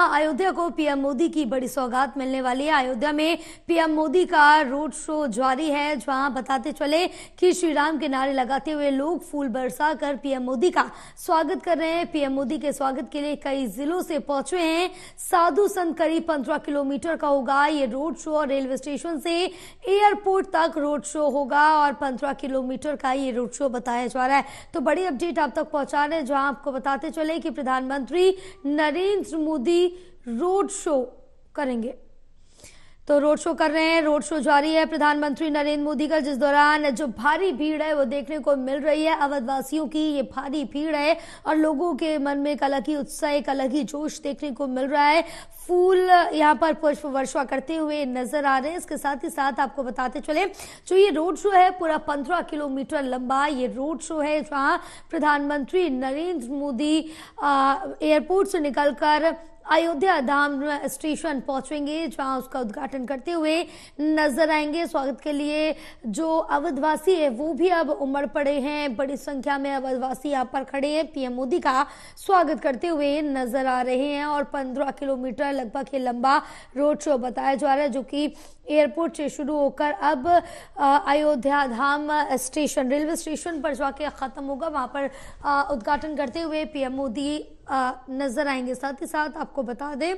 हाँ, अयोध्या को पीएम मोदी की बड़ी सौगात मिलने वाली है अयोध्या में पीएम मोदी का रोड शो जारी है जहां बताते चले कि श्री राम के नारे लगाते हुए लोग फूल बरसा कर पीएम मोदी का स्वागत कर रहे हैं पीएम मोदी के स्वागत के लिए कई जिलों से पहुंचे हैं साधु संत करीब पंद्रह किलोमीटर का होगा ये रोड शो और रेलवे स्टेशन से एयरपोर्ट तक रोड शो होगा और पंद्रह किलोमीटर का ये रोड शो बताया जा रहा है तो बड़ी अपडेट आप तक पहुंचा रहे हैं जहां आपको बताते चले कि प्रधानमंत्री नरेंद्र मोदी रोड शो करेंगे तो रोड शो कर रहे हैं रोड शो जारी है प्रधानमंत्री नरेंद्र मोदी का जिस दौरान जो भारी भीड़ है वो देखने को मिल रही है अवधवासियों की ये भारी भीड़ है और लोगों के मन में एक अलग ही उत्साह एक अलग ही जोश देखने को मिल रहा है फूल यहाँ पर पुष्प वर्षा करते हुए नजर आ रहे हैं इसके साथ ही साथ आपको बताते चले जो ये रोड शो है पूरा पंद्रह किलोमीटर लंबा ये रोड शो है जहाँ प्रधानमंत्री नरेंद्र मोदी एयरपोर्ट से निकलकर अयोध्या धाम स्टेशन पहुंचेंगे जहां उसका उद्घाटन करते हुए नजर आएंगे स्वागत के लिए जो अवधवासी है वो भी अब उमड़ पड़े हैं बड़ी संख्या में अवधवासी यहां पर खड़े हैं पीएम मोदी का स्वागत करते हुए नजर आ रहे हैं और पंद्रह किलोमीटर लगभग ये लंबा रोड शो बताया जा रहा है जो कि एयरपोर्ट से शुरू होकर अब Ayodhya Dham station railway station पर जाके खत्म होगा वहां पर उद्घाटन करते हुए पीएम मोदी नज़र आएंगे साथ ही साथ आपको बता दें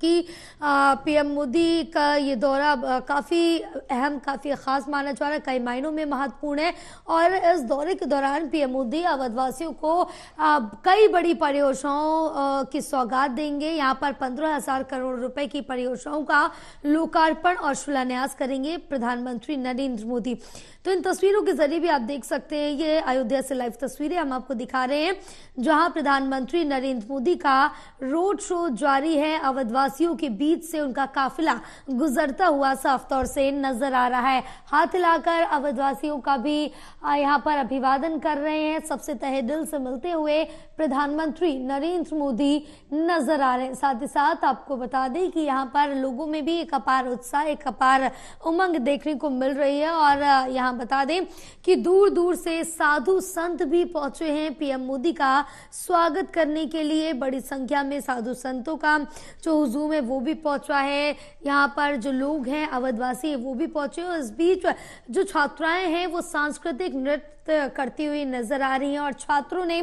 कि पीएम मोदी का ये दौरा काफ़ी अहम काफ़ी ख़ास माना जा रहा है कई मायनों में महत्वपूर्ण है और इस दौरे के दौरान पीएम मोदी अवधवासियों को कई बड़ी परियोजनाओं की सौगात देंगे यहाँ पर पंद्रह हज़ार करोड़ रुपए की परियोजनाओं का लोकार्पण और शिलान्यास करेंगे प्रधानमंत्री नरेंद्र मोदी तो इन तस्वीरों के जरिए भी आप देख सकते हैं ये अयोध्या से लाइव तस्वीरें हम आपको दिखा रहे हैं जहाँ प्रधानमंत्री नरेंद्र मोदी का रोड शो जारी है अवधवा आवासियों के बीच से उनका काफिला गुजरता हुआ साफ तौर से नजर आ रहा है हाथ हिलाकर अवधवासियों का भी यहाँ पर अभिवादन कर रहे हैं सबसे तहे दिल से मिलते हुए प्रधानमंत्री नरेंद्र मोदी नजर आ रहे हैं साथ ही साथ आपको बता दें कि यहाँ पर लोगों में भी एक अपार उत्साह एक अपार उमंग देखने को मिल रही है और यहाँ बता दें कि दूर दूर से साधु संत भी पहुंचे हैं पीएम मोदी का स्वागत करने के लिए बड़ी संख्या में साधु संतों का जो जूम है वो भी पहुंचा है यहाँ पर जो लोग हैं अवधवासी है वो भी पहुंचे और इस बीच जो छात्राएं हैं वो सांस्कृतिक नृत्य करती हुई नजर आ रही हैं और छात्रों ने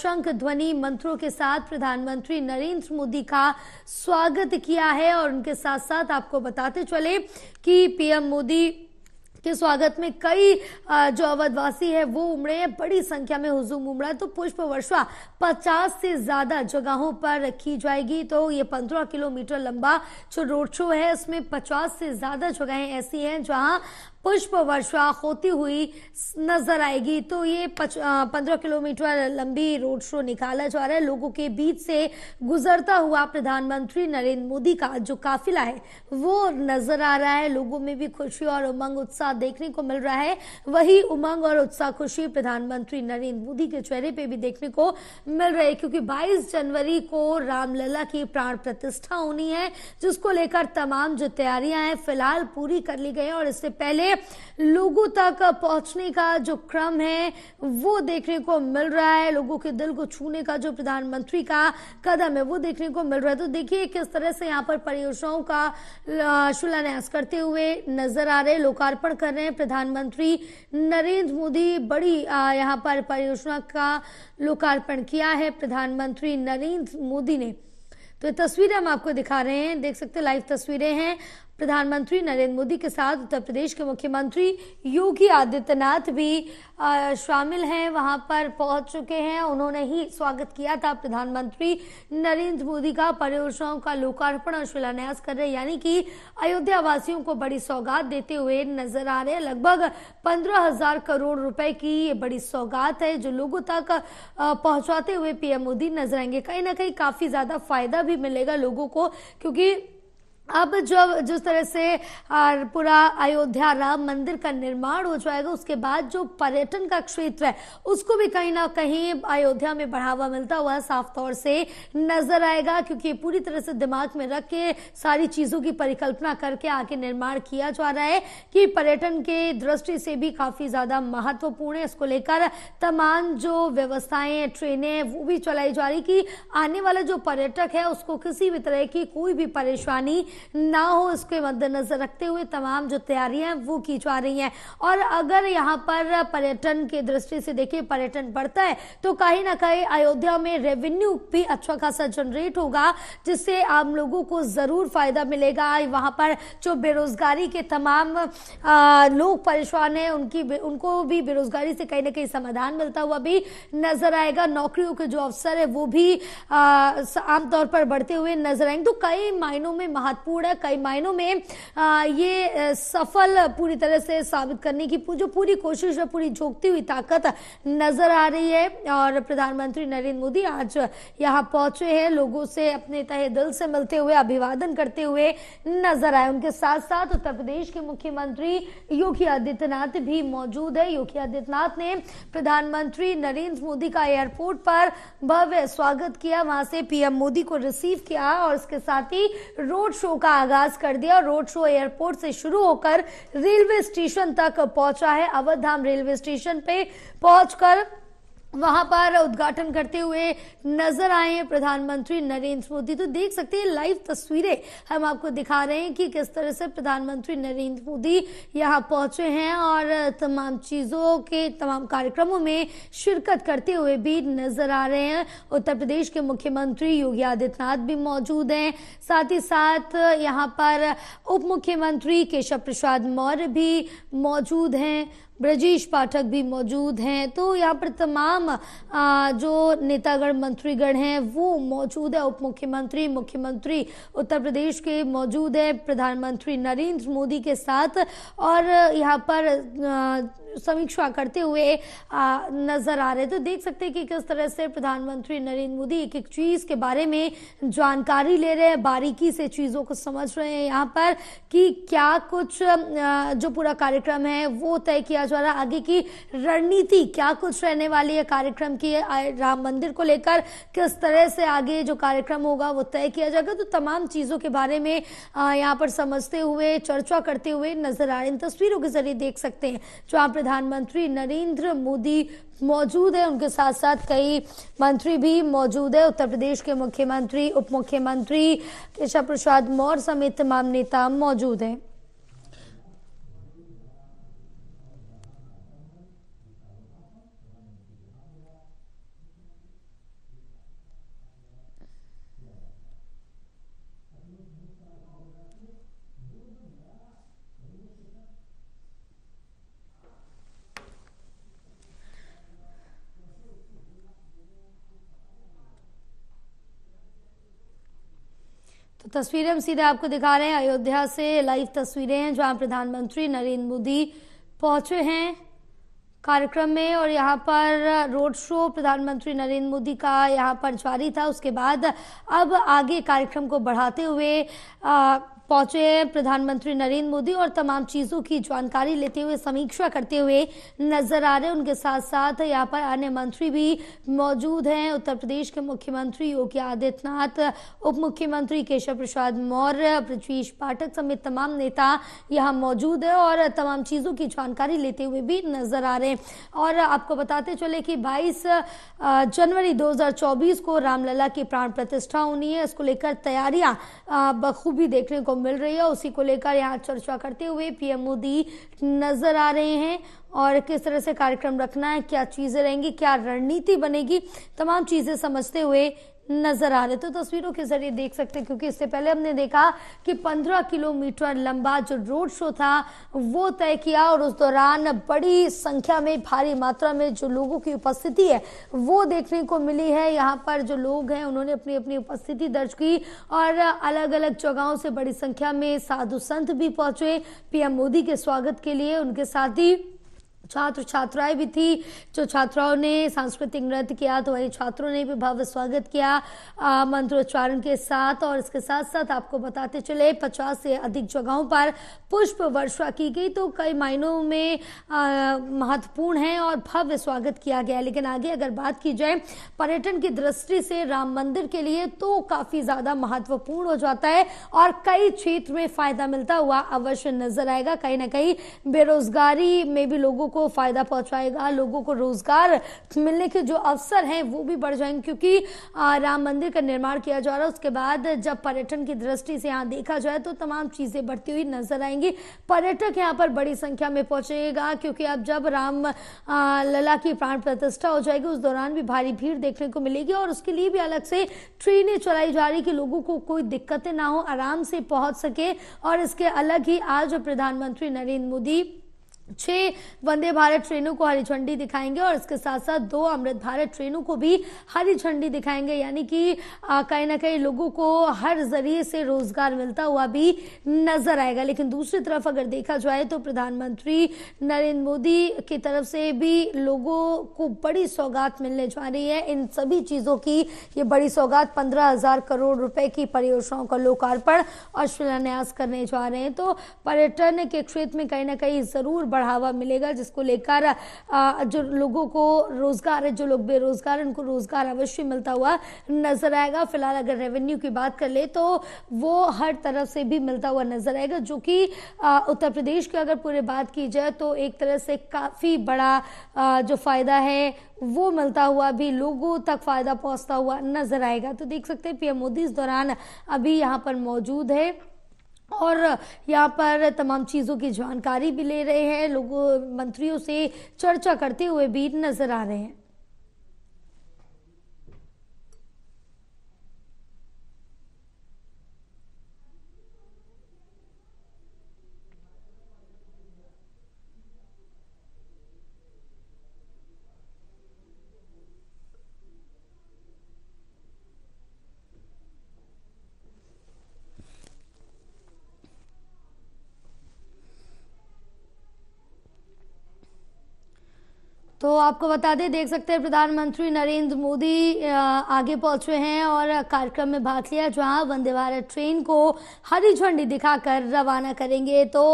शंख ध्वनि मंत्रों के साथ प्रधानमंत्री नरेंद्र मोदी का स्वागत किया है और उनके साथ साथ आपको बताते चले कि पीएम मोदी के स्वागत में कई जो अवधवासी है वो उमड़े हैं बड़ी संख्या में हुजूम उमड़ा तो पुष्प वर्षा पचास से ज्यादा जगहों पर रखी जाएगी तो ये पंद्रह किलोमीटर लंबा जो रोड शो है उसमें पचास से ज्यादा जगहें ऐसी हैं जहां पुष्प वर्षा होती हुई नजर आएगी तो ये पंद्रह किलोमीटर लंबी रोड शो निकाला जा रहा है लोगों के बीच से गुजरता हुआ प्रधानमंत्री नरेंद्र मोदी का जो काफिला है वो नजर आ रहा है लोगों में भी खुशी और उमंग उत्साह देखने को मिल रहा है वही उमंग और उत्साह खुशी प्रधानमंत्री नरेंद्र मोदी के चेहरे पे भी देखने को मिल रही है क्योंकि बाईस जनवरी को रामलला की प्राण प्रतिष्ठा होनी है जिसको लेकर तमाम जो तैयारियां हैं फिलहाल पूरी कर ली गई है और इससे पहले लोगों तक पहुंचने का जो क्रम है वो देखने को मिल रहा है लोगों के दिल को छूने का जो प्रधानमंत्री का कदम है वो देखने को मिल रहा है तो देखिए किस तरह से यहाँ पर परियोजनाओं का शिलान्यास करते हुए नजर आ रहे लोकार्पण कर रहे हैं प्रधानमंत्री नरेंद्र मोदी बड़ी यहाँ पर परियोजना का लोकार्पण किया है प्रधानमंत्री नरेंद्र मोदी ने तो तस्वीरें हम आपको दिखा रहे हैं देख सकते लाइव तस्वीरें हैं प्रधानमंत्री नरेंद्र मोदी के साथ उत्तर प्रदेश के मुख्यमंत्री योगी आदित्यनाथ भी शामिल हैं वहां पर पहुंच चुके हैं उन्होंने ही स्वागत किया था प्रधानमंत्री नरेंद्र मोदी का परियोजनाओं का लोकार्पण और शिलान्यास कर रहे यानी कि अयोध्या वासियों को बड़ी सौगात देते हुए नजर आ रहे हैं लगभग पंद्रह हजार करोड़ रुपए की ये बड़ी सौगात है जो लोगों तक पहुंचाते हुए पीएम मोदी नजर आएंगे कहीं ना कहीं काफी ज्यादा फायदा भी मिलेगा लोगों को क्योंकि अब जब जिस तरह से पूरा अयोध्या राम मंदिर का निर्माण हो जाएगा उसके बाद जो पर्यटन का क्षेत्र है उसको भी कहीं ना कहीं अयोध्या में बढ़ावा मिलता हुआ साफ तौर से नजर आएगा क्योंकि पूरी तरह से दिमाग में रख के सारी चीज़ों की परिकल्पना करके आगे निर्माण किया जा रहा है कि पर्यटन के दृष्टि से भी काफ़ी ज़्यादा महत्वपूर्ण है इसको लेकर तमाम जो व्यवस्थाएं ट्रेनें वो भी चलाई जा रही कि आने वाला जो पर्यटक है उसको किसी भी तरह की कोई भी परेशानी ना हो उसके मद्देनजर रखते हुए तमाम जो तैयारियां वो की जा रही हैं और अगर यहाँ पर पर्यटन की दृष्टि से देखिए पर्यटन बढ़ता है तो कहीं ना कहीं अयोध्या में रेवेन्यू भी अच्छा खासा जनरेट होगा जिससे आम लोगों को ज़रूर फायदा मिलेगा वहां पर जो बेरोजगारी के तमाम आ, लोग परेशान हैं उनकी उनको भी बेरोजगारी से कहीं ना कहीं समाधान मिलता हुआ भी नजर आएगा नौकरियों के जो अवसर है वो भी आमतौर पर बढ़ते हुए नजर आएंगे तो कई मायनों में महत्वपूर्ण महत्वपूर्ण है कई मायनों में ये सफल पूरी तरह से साबित करने की जो पूरी कोशिश है पूरी झोंकती हुई ताकत नजर आ रही है और प्रधानमंत्री नरेंद्र मोदी आज यहाँ पहुंचे हैं लोगों से अपने तहे दिल से मिलते हुए अभिवादन करते हुए नजर आए उनके साथ साथ उत्तर प्रदेश के मुख्यमंत्री योगी आदित्यनाथ भी मौजूद है योगी आदित्यनाथ ने प्रधानमंत्री नरेंद्र मोदी का एयरपोर्ट पर भव्य स्वागत किया वहां से पीएम मोदी को रिसीव किया और इसके साथ ही रोड शो शो का आगाज कर दिया रोड शो एयरपोर्ट से शुरू होकर रेलवे स्टेशन तक पहुंचा है अवध रेलवे स्टेशन पे पहुंचकर वहां पर उद्घाटन करते हुए नजर आए हैं प्रधानमंत्री नरेंद्र मोदी तो देख सकते हैं लाइव तस्वीरें हम आपको दिखा रहे हैं कि किस तरह से प्रधानमंत्री नरेंद्र मोदी यहाँ पहुंचे हैं और तमाम चीजों के तमाम कार्यक्रमों में शिरकत करते हुए भी नजर आ रहे हैं उत्तर प्रदेश के मुख्यमंत्री योगी आदित्यनाथ भी मौजूद हैं साथ ही साथ यहाँ पर उप मुख्यमंत्री केशव प्रसाद मौर्य भी मौजूद हैं ब्रजेश पाठक भी मौजूद हैं तो यहाँ पर तमाम जो नेतागण मंत्रीगण हैं वो मौजूद है उप मुख्यमंत्री मुख्यमंत्री उत्तर प्रदेश के मौजूद है प्रधानमंत्री नरेंद्र मोदी के साथ और यहाँ पर समीक्षा करते हुए नजर आ रहे तो देख सकते हैं कि किस तरह से प्रधानमंत्री नरेंद्र मोदी एक एक चीज के बारे में जानकारी ले रहे हैं बारीकी से चीजों को समझ रहे हैं यहाँ पर कि क्या कुछ जो पूरा कार्यक्रम है वो तय किया जा रहा है आगे की रणनीति क्या कुछ रहने वाली है कार्यक्रम की राम मंदिर को लेकर किस तरह से आगे जो कार्यक्रम होगा वो तय किया जाएगा तो तमाम चीजों के बारे में यहाँ पर समझते हुए चर्चा करते हुए नजर आ रहे इन तस्वीरों के जरिए देख सकते हैं जो पर प्रधानमंत्री नरेंद्र मोदी मौजूद है उनके साथ साथ कई मंत्री भी मौजूद है उत्तर प्रदेश के मुख्यमंत्री उप मुख्यमंत्री केशव प्रसाद मौर्य समेत तमाम नेता मौजूद हैं तो तस्वीरें हम सीधे आपको दिखा रहे हैं अयोध्या से लाइव तस्वीरें हैं जहां प्रधानमंत्री नरेंद्र मोदी पहुंचे हैं कार्यक्रम में और यहाँ पर रोड शो प्रधानमंत्री नरेंद्र मोदी का यहाँ पर जारी था उसके बाद अब आगे कार्यक्रम को बढ़ाते हुए पहुंचे हैं प्रधानमंत्री नरेंद्र मोदी और तमाम चीजों की जानकारी लेते हुए समीक्षा करते हुए नजर आ रहे हैं उनके साथ साथ यहाँ पर अन्य मंत्री भी मौजूद हैं उत्तर प्रदेश के मुख्यमंत्री योगी आदित्यनाथ उप मुख्यमंत्री केशव प्रसाद मौर्य पृथ्वीश पाठक समेत तमाम नेता यहाँ मौजूद है और तमाम चीजों की जानकारी लेते हुए भी नजर आ रहे हैं और आपको बताते चले कि बाईस जनवरी दो को रामलला की प्राण प्रतिष्ठा होनी है इसको लेकर तैयारियां बखूबी देखने को मिल रही है उसी को लेकर यहाँ चर्चा करते हुए पीएम मोदी नजर आ रहे हैं और किस तरह से कार्यक्रम रखना है क्या चीजें रहेंगी क्या रणनीति बनेगी तमाम चीजें समझते हुए नजर आ रहे तो तस्वीरों के जरिए देख सकते हैं क्योंकि इससे पहले हमने देखा कि 15 किलोमीटर लंबा जो रोड शो था वो तय किया और उस दौरान बड़ी संख्या में भारी मात्रा में जो लोगों की उपस्थिति है वो देखने को मिली है यहाँ पर जो लोग हैं उन्होंने अपनी अपनी उपस्थिति दर्ज की और अलग अलग जगहों से बड़ी संख्या में साधु संत भी पहुंचे पीएम मोदी के स्वागत के लिए उनके साथ ही छात्र छात्राएं भी थी जो छात्राओं ने सांस्कृतिक नृत्य किया तो वही छात्रों ने भी भव्य स्वागत किया मंत्रोच्चारण के साथ और इसके साथ साथ आपको बताते चले 50 से अधिक जगहों पर पुष्प वर्षा की गई तो कई मायनों में महत्वपूर्ण है और भव्य स्वागत किया गया लेकिन आगे अगर बात की जाए पर्यटन की दृष्टि से राम मंदिर के लिए तो काफी ज्यादा महत्वपूर्ण हो जाता है और कई क्षेत्र में फायदा मिलता हुआ अवश्य नजर आएगा कहीं ना कहीं बेरोजगारी में भी लोगों को को फ़ायदा पहुंचाएगा लोगों को रोज़गार मिलने के जो अवसर हैं वो भी बढ़ जाएंगे क्योंकि राम मंदिर का निर्माण किया जा रहा है उसके बाद जब पर्यटन की दृष्टि से यहाँ देखा जाए तो तमाम चीज़ें बढ़ती हुई नजर आएंगी पर्यटक यहाँ पर बड़ी संख्या में पहुंचेगा क्योंकि अब जब राम लला की प्राण प्रतिष्ठा हो जाएगी उस दौरान भी भारी भीड़ देखने को मिलेगी और उसके लिए भी अलग से ट्रेनें चलाई जा रही कि लोगों को कोई दिक्कतें ना हो आराम से पहुंच सके और इसके अलग ही आज प्रधानमंत्री नरेंद्र मोदी छह वंदे भारत ट्रेनों को हरी झंडी दिखाएंगे और इसके साथ साथ दो अमृत भारत ट्रेनों को भी हरी झंडी दिखाएंगे यानी कि कहीं ना कहीं लोगों को हर जरिए से रोजगार मिलता हुआ भी नजर आएगा लेकिन दूसरी तरफ अगर देखा जाए तो प्रधानमंत्री नरेंद्र मोदी की तरफ से भी लोगों को बड़ी सौगात मिलने जा रही है इन सभी चीज़ों की ये बड़ी सौगात पंद्रह हजार करोड़ रुपए की परियोजनाओं का लोकार्पण और शिलान्यास करने जा रहे हैं तो पर्यटन के क्षेत्र में कहीं ना कहीं जरूर बढ़ावा मिलेगा जिसको लेकर जो लोगों को रोजगार है जो लोग बेरोजगार हैं उनको रोजगार अवश्य मिलता हुआ नजर आएगा फिलहाल अगर रेवेन्यू की बात कर ले तो वो हर तरफ से भी मिलता हुआ नजर आएगा जो कि उत्तर प्रदेश की अगर पूरे बात की जाए तो एक तरह से काफ़ी बड़ा जो फायदा है वो मिलता हुआ भी लोगों तक फायदा पहुंचता हुआ नजर आएगा तो देख सकते हैं पीएम मोदी इस दौरान अभी यहां पर मौजूद है और यहाँ पर तमाम चीज़ों की जानकारी भी ले रहे हैं लोगों मंत्रियों से चर्चा करते हुए भी नजर आ रहे हैं तो आपको बता दें देख सकते हैं प्रधानमंत्री नरेंद्र मोदी आगे पहुंचे हैं और कार्यक्रम में भाग लिया जहां वंदे भारत ट्रेन को हरी झंडी दिखाकर रवाना करेंगे तो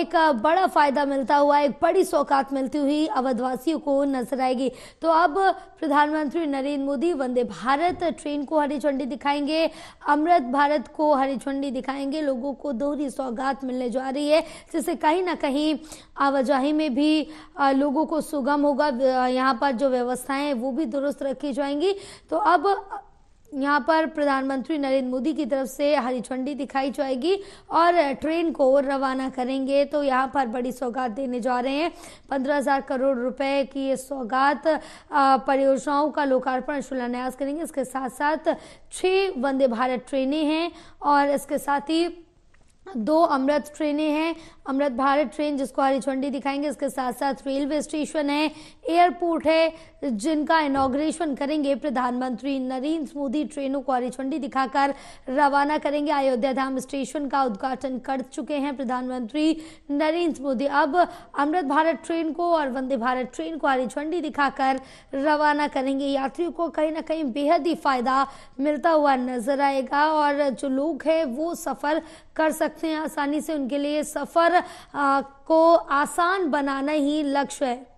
एक बड़ा फायदा मिलता हुआ एक बड़ी सौगात मिलती हुई अवधवासियों को नजर आएगी तो अब प्रधानमंत्री नरेंद्र मोदी वंदे भारत ट्रेन को हरी झंडी दिखाएंगे अमृत भारत को हरी झंडी दिखाएंगे लोगों को दोहरी सौगात मिलने जा रही है जिससे कहीं ना कहीं आवाजाही में भी लोगों को सुगम होगा यहाँ पर जो व्यवस्थाएं वो भी दुरुस्त रखी जाएंगी तो अब यहाँ पर प्रधानमंत्री नरेंद्र मोदी की तरफ से हरी झंडी दिखाई जाएगी और ट्रेन को रवाना करेंगे तो यहाँ पर बड़ी सौगात देने जा रहे हैं पंद्रह हजार करोड़ रुपए की ये सौगात परियोजनाओं का लोकार्पण शिलान्यास करेंगे इसके साथ साथ छह वंदे भारत ट्रेनें हैं और इसके साथ ही दो अमृत ट्रेनें हैं अमृत भारत ट्रेन जिसको हरी झंडी दिखाएंगे इसके साथ साथ रेलवे स्टेशन है एयरपोर्ट है जिनका इनोग्रेशन करेंगे प्रधानमंत्री नरेंद्र मोदी ट्रेनों को हरी झंडी दिखाकर रवाना करेंगे अयोध्या धाम स्टेशन का उद्घाटन कर चुके हैं प्रधानमंत्री नरेंद्र मोदी अब अमृत भारत ट्रेन को और वंदे भारत ट्रेन को हरी झंडी दिखाकर रवाना करेंगे यात्रियों को कहीं ना कहीं बेहद ही फायदा मिलता हुआ नजर आएगा और जो लोग हैं वो सफर कर सकते हैं आसानी से उनके लिए सफर को आसान बनाना ही लक्ष्य है